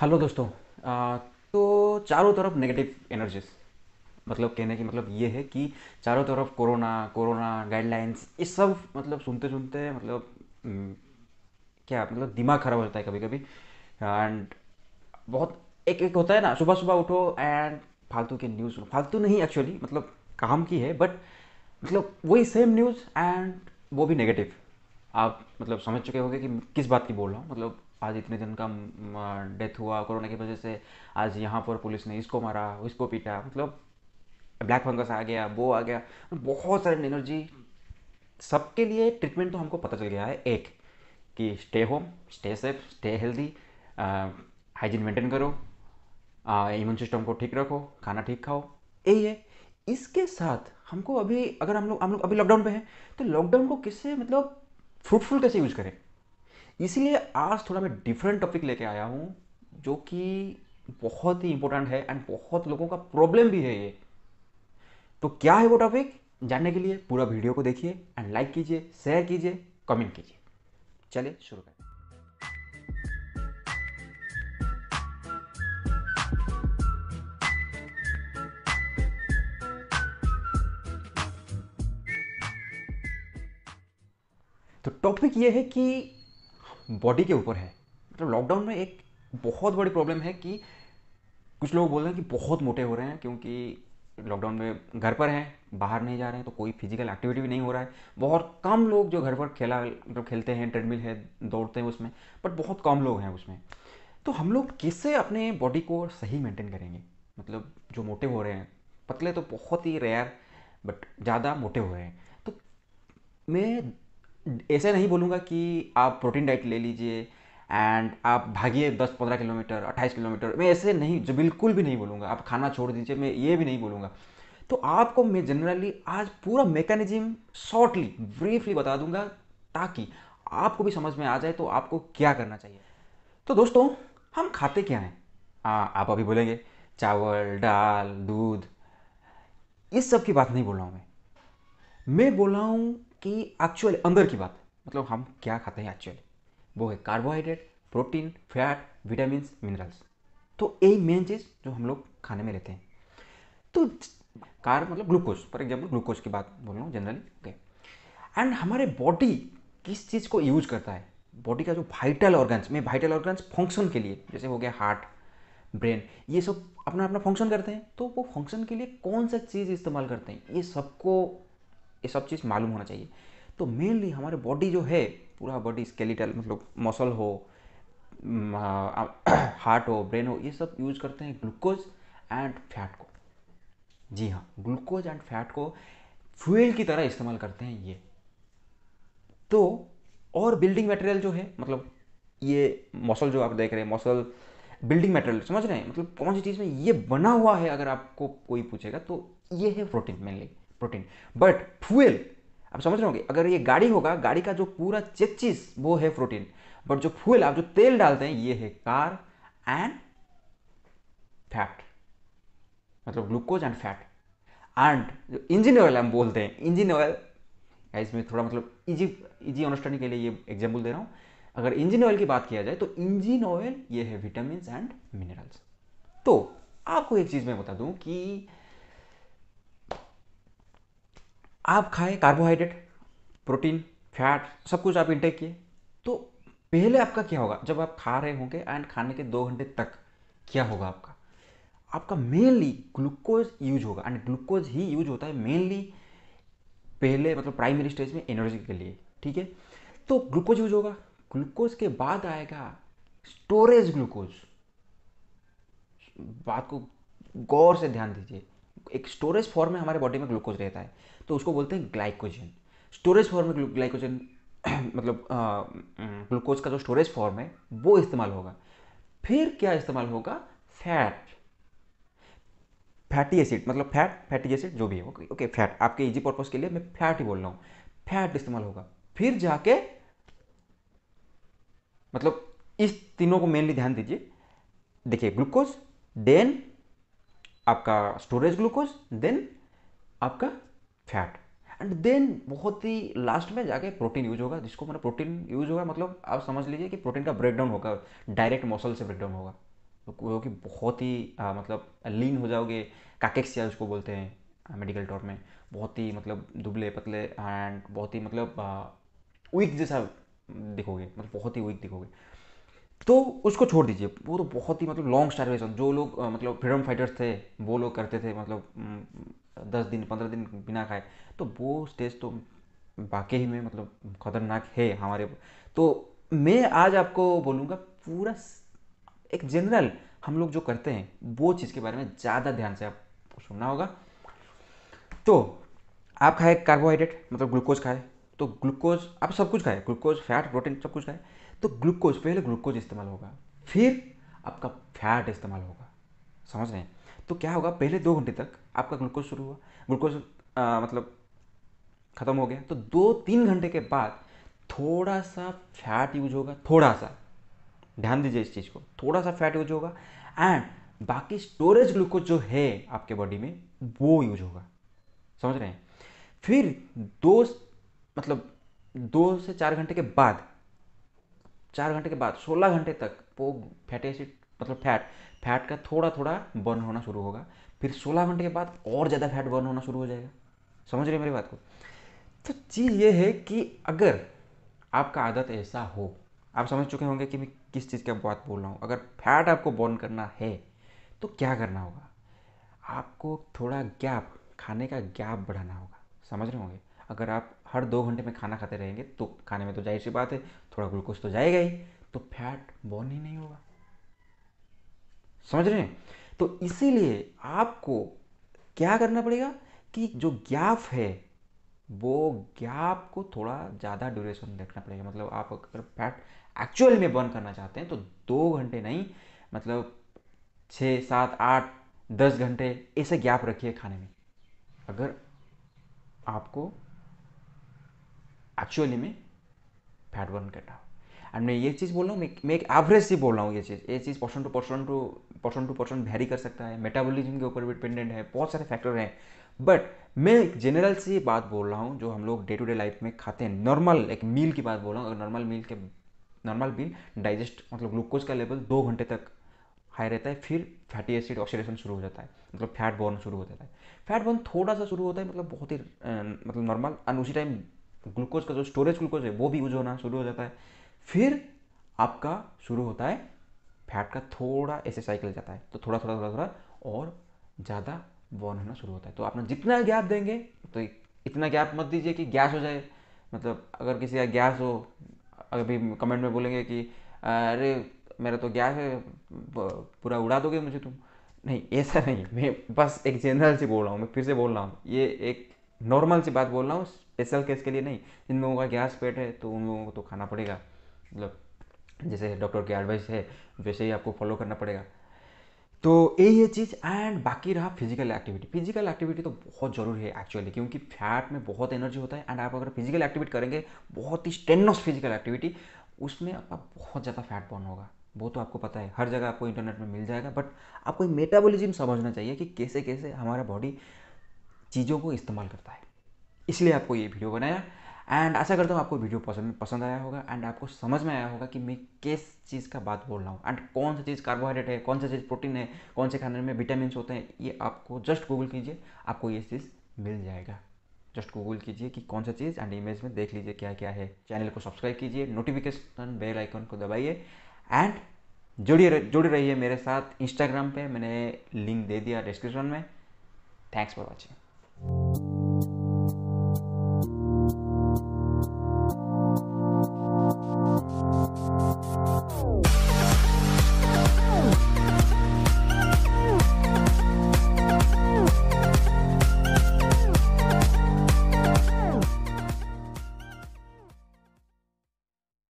hello दोस्तों आ, तो चारों तरफ नेगेटिव एनर्जीज मतलब कहने की मतलब ये है कि चारों तरफ कोरोना कोरोना गाइडलाइंस ये सब मतलब सुनते सुनते मतलब हम्म, क्या मतलब दिमाग खराब हो जाता है कभी कभी एंड बहुत एक एक होता है ना सुबह सुबह उठो एंड फालतू के न्यूज़ सुनो फालतू नहीं एक्चुअली मतलब काम की है बट मतलब वही सेम न्यूज़ एंड वो भी नेगेटिव आप मतलब समझ चुके होंगे कि किस बात की बोल रहा हूँ मतलब आज इतने दिन का डेथ हुआ कोरोना की वजह से आज यहाँ पर पुलिस ने इसको मारा इसको पीटा मतलब ब्लैक फंगस आ गया वो आ गया बहुत सारे एनर्जी सबके लिए ट्रीटमेंट तो हमको पता चल गया है एक कि stay home stay safe stay healthy hygiene maintain करो इम्यून सिस्टम को ठीक रखो खाना ठीक खाओ यही है इसके साथ हमको अभी अगर हम लोग हम लोग अभी लॉकडाउन पे हैं तो लॉकडाउन को किससे मतलब फ्रूटफुल कैसे यूज़ करें इसीलिए आज थोड़ा मैं डिफरेंट टॉपिक लेके आया हूँ जो कि बहुत ही इंपॉर्टेंट है एंड बहुत लोगों का प्रॉब्लम भी है ये तो क्या है वो टॉपिक जानने के लिए पूरा वीडियो को देखिए एंड लाइक कीजिए शेयर कीजिए कमेंट कीजिए चलिए शुरू करें तो टॉपिक ये है कि बॉडी के ऊपर है मतलब लॉकडाउन में एक बहुत बड़ी प्रॉब्लम है कि कुछ लोग बोल रहे हैं कि बहुत मोटे हो रहे हैं क्योंकि लॉकडाउन में घर पर हैं बाहर नहीं जा रहे हैं तो कोई फिजिकल एक्टिविटी भी नहीं हो रहा है बहुत कम लोग जो घर पर खेला मतलब खेलते हैं ट्रेडमिल है दौड़ते हैं उसमें बट बहुत कम लोग हैं उसमें तो हम लोग कैसे अपने बॉडी को सही मेंटेन करेंगे मतलब जो मोटे हो रहे हैं पतले तो बहुत ही रेयर बट ज़्यादा मोटे हो रहे हैं तो मैं ऐसे नहीं बोलूँगा कि आप प्रोटीन डाइट ले लीजिए एंड आप भागिए दस पंद्रह किलोमीटर अट्ठाईस किलोमीटर मैं ऐसे नहीं जो बिल्कुल भी नहीं बोलूँगा आप खाना छोड़ दीजिए मैं ये भी नहीं बोलूँगा तो आपको मैं जनरली आज पूरा मेकानिज्म शॉर्टली ब्रीफली बता दूंगा ताकि आपको भी समझ में आ जाए तो आपको क्या करना चाहिए तो दोस्तों हम खाते क्या हैं आप अभी बोलेंगे चावल दाल दूध इस सब की बात नहीं बोल रहा हूँ मैं मैं बोल रहा हूँ कि एक्चुअल अंदर की बात मतलब हम क्या खाते हैं एक्चुअली वो है carbohydrate protein fat vitamin minerals तो यही मेन चीज़ जो हम लोग खाने में लेते हैं तो कार मतलब ग्लूकोज फॉर एग्जाम्पल ग्लूकोज की बात बोल रहा हूँ जनरली ओके एंड हमारे बॉडी किस चीज़ को यूज करता है बॉडी का जो वाइटल ऑर्गन्स में वाइटल ऑर्गन्स फंक्शन के लिए जैसे हो गया हार्ट ब्रेन ये सब अपना अपना फंक्शन करते हैं तो वो फंक्शन के लिए कौन सा चीज़ इस्तेमाल करते हैं ये सबको ये सब चीज़ मालूम होना चाहिए तो मेनली हमारे बॉडी जो है पूरा बॉडी स्केलेटल मतलब मसल हो हार्ट हो ब्रेन हो ये सब यूज करते हैं ग्लूकोज एंड फैट को जी हाँ ग्लूकोज एंड फैट को फ्यूल की तरह इस्तेमाल करते हैं ये तो और बिल्डिंग मटेरियल जो है मतलब ये मसल जो आप देख रहे हैं मसल बिल्डिंग मटेरियल समझ रहे हैं मतलब कौन सी चीज़ में ये बना हुआ है अगर आपको कोई पूछेगा तो ये है protein mainly protein but fuel आप समझ रहे होंगे अगर ये गाड़ी होगा गाड़ी का जो पूरा चेचिस वो है प्रोटीन बट जो फ्यूल आप जो तेल डालते हैं ये है कार एंड फैट मतलब ग्लूकोज एंड फैट एंड जो इंजन ऑयल हम बोलते हैं इंजन ऑयल इसमें थोड़ा मतलब इजी इजी अंडरस्टैंडिंग के लिए ये एग्जाम्पल दे रहा हूँ अगर इंजन ऑयल की बात किया जाए तो इंजन ऑयल ये है विटामिन एंड मिनरल्स तो आपको एक चीज़ मैं बता दूँ कि आप खाए कार्बोहाइड्रेट प्रोटीन फैट सब कुछ आप इंटेक किए तो पहले आपका क्या होगा जब आप खा रहे होंगे एंड खाने के दो घंटे तक क्या होगा आपका आपका मेनली ग्लूकोज यूज होगा एंड ग्लूकोज ही यूज होता है मेनली पहले मतलब प्राइमरी स्टेज में एनर्जी के लिए ठीक है तो ग्लूकोज यूज होगा ग्लूकोज के बाद आएगा स्टोरेज ग्लूकोज बात को गौर से ध्यान दीजिए एक स्टोरेज फॉर्म में हमारे बॉडी में ग्लूकोज रहता है तो उसको बोलते हैं ग्लाइकोजन स्टोरेज फॉर्म में ग्लाइकोजन मतलब ग्लूकोज का जो स्टोरेज फॉर्म है वो इस्तेमाल होगा फिर क्या इस्तेमाल होगा फैट फैटी एसिड मतलब फैट फैटी एसिड जो भी है ओके ओके फैट आपके इजी पर्पज के लिए मैं फैट ही बोल रहा हूँ फैट इस्तेमाल होगा फिर जाके मतलब इस तीनों को मेनली ध्यान दीजिए देखिए ग्लूकोज देन आपका स्टोरेज ग्लूकोज देन आपका फैट एंड देन बहुत ही लास्ट में जाके प्रोटीन यूज होगा जिसको मतलब प्रोटीन यूज होगा मतलब आप समझ लीजिए कि प्रोटीन का ब्रेकडाउन होगा डायरेक्ट मसल से ब्रेकडाउन होगा क्योंकि तो कि बहुत ही आ, मतलब लीन हो जाओगे काकेक्सिया उसको बोलते हैं मेडिकल टॉर में बहुत ही मतलब दुबले पतले एंड बहुत ही मतलब वीक जैसा दिखोगे मतलब बहुत ही वीक दिखोगे तो उसको छोड़ दीजिए वो तो बहुत ही मतलब लॉन्ग स्टार्वेशन जो लोग मतलब फ्रीडम फाइटर्स थे वो लोग करते थे मतलब दस दिन पंद्रह दिन बिना खाए तो वो स्टेज तो वाकई में मतलब खतरनाक है हमारे तो मैं आज आपको बोलूँगा पूरा एक जनरल हम लोग जो करते हैं वो चीज़ के बारे में ज़्यादा ध्यान से आपको सुनना होगा तो आप खाए कार्बोहाइड्रेट मतलब ग्लूकोज खाए तो ग्लूकोज आप सब कुछ खाए ग्लूकोज फैट प्रोटीन सब कुछ खाए तो ग्लूकोज पहले ग्लूकोज इस्तेमाल होगा फिर आपका फैट इस्तेमाल होगा समझ रहे हैं तो क्या होगा पहले दो घंटे तक आपका ग्लूकोज शुरू हुआ ग्लूकोज मतलब ख़त्म हो गया तो दो तीन घंटे के बाद थोड़ा सा फैट यूज होगा थोड़ा सा ध्यान दीजिए इस चीज़ को थोड़ा सा फैट यूज होगा एंड बाकी स्टोरेज ग्लूकोज जो है आपके बॉडी में वो यूज होगा समझ रहे हैं फिर दो मतलब दो से चार घंटे के बाद चार घंटे के बाद सोलह घंटे तक वो फैटी एसिड मतलब फैट फैट का थोड़ा थोड़ा बर्न होना शुरू होगा फिर 16 घंटे के बाद और ज़्यादा फैट बर्न होना शुरू हो जाएगा समझ रहे मेरी बात को तो चीज़ ये है कि अगर आपका आदत ऐसा हो आप समझ चुके होंगे कि मैं किस चीज़ की बात बोल रहा हूँ अगर फैट आपको बर्न करना है तो क्या करना होगा आपको थोड़ा गैप खाने का गैप बढ़ाना होगा समझ रहे होंगे अगर आप हर दो घंटे में खाना खाते रहेंगे तो खाने में तो जाहिर सी बात है थोड़ा ग्लूकोज तो जाएगा ही तो फैट बर्न ही नहीं होगा समझ रहे हैं तो इसीलिए आपको क्या करना पड़ेगा कि जो गैप है वो गैप को थोड़ा ज़्यादा ड्यूरेशन देखना पड़ेगा मतलब आप अगर फैट एक्चुअल में बर्न करना चाहते हैं तो दो घंटे नहीं मतलब छः सात आठ दस घंटे ऐसे गैप रखिए खाने में अगर आपको एक्चुअली में फैट बर्न करना हो एंड मैं ये चीज़ बोल रहा हूँ मैं एक एवरेज से बोल रहा हूँ ये चीज़ ये चीज़ person to person to person to person vary कर सकता है मेटाबॉलिज्म के ऊपर भी डिपेंडेंट है बहुत सारे फैक्टर हैं बट मैं एक जनरल सी बात बोल रहा हूँ जो हम लोग डे टू डे लाइफ में खाते हैं नॉर्मल एक मील की बात बोल रहा हूँ अगर नॉर्मल मील के नॉर्मल मील डाइजेस्ट मतलब ग्लूकोज का लेवल दो घंटे तक हाई रहता है फिर फैटी एसिड ऑक्सीडेशन शुरू हो जाता है मतलब फैट बर्न शुरू हो जाता है फैट बर्न थोड़ा सा शुरू होता है मतलब बहुत ही मतलब नॉर्मल एंड उसी टाइम ग्लूकोज का जो स्टोरेज ग्लूकोज है वो भी यूज होना शुरू हो जाता है फिर आपका शुरू होता है फैट का थोड़ा ऐसे साइकिल जाता है तो थोड़ा थोड़ा थोड़ा थोड़ा और ज़्यादा बॉर्न होना शुरू होता है तो आपने जितना गैप देंगे तो इतना गैप मत दीजिए कि गैस हो जाए मतलब अगर किसी का गैस हो अभी कमेंट में बोलेंगे कि अरे मेरा तो गैस है पूरा उड़ा दोगे मुझे तुम नहीं ऐसा नहीं मैं बस एक जनरल सी बोल रहा हूँ मैं फिर से बोल रहा हूँ ये एक नॉर्मल सी बात बोल रहा हूँ स्पेशल केस के लिए नहीं जिन लोगों का गैस पेट है तो उन लोगों को तो खाना पड़ेगा मतलब जैसे डॉक्टर के एडवाइस है वैसे ही आपको फॉलो करना पड़ेगा तो यही है चीज़ एंड बाकी रहा फिजिकल एक्टिविटी फिजिकल एक्टिविटी तो बहुत ज़रूरी है एक्चुअली क्योंकि फैट में बहुत एनर्जी होता है एंड आप अगर फिजिकल एक्टिविटी करेंगे बहुत ही स्टेनस फिजिकल एक्टिविटी उसमें आपका बहुत ज़्यादा फैट बर्न होगा वो तो आपको पता है हर जगह आपको इंटरनेट में मिल जाएगा बट आपको ये मेटाबॉलिज्म समझना चाहिए कि कैसे कैसे हमारा बॉडी चीज़ों को इस्तेमाल करता है इसलिए आपको ये वीडियो बनाया एंड आशा करता हूँ आपको वीडियो पसंद पसंद आया होगा एंड आपको समझ में आया होगा कि मैं किस चीज़ का बात बोल रहा हूँ एंड कौन सा चीज़ कार्बोहाइड्रेट है कौन सा चीज़ प्रोटीन है कौन से खाने में विटामिन होते हैं ये आपको जस्ट गूगल कीजिए आपको ये चीज़ मिल जाएगा जस्ट गूगल कीजिए कि कौन सा चीज़ एंड इमेज में देख लीजिए क्या क्या है चैनल को सब्सक्राइब कीजिए नोटिफिकेशन बेल आइकन को दबाइए एंड जुड़िए जुड़े रहिए मेरे साथ इंस्टाग्राम पे मैंने लिंक दे दिया डिस्क्रिप्शन में थैंक्स फॉर वॉचिंग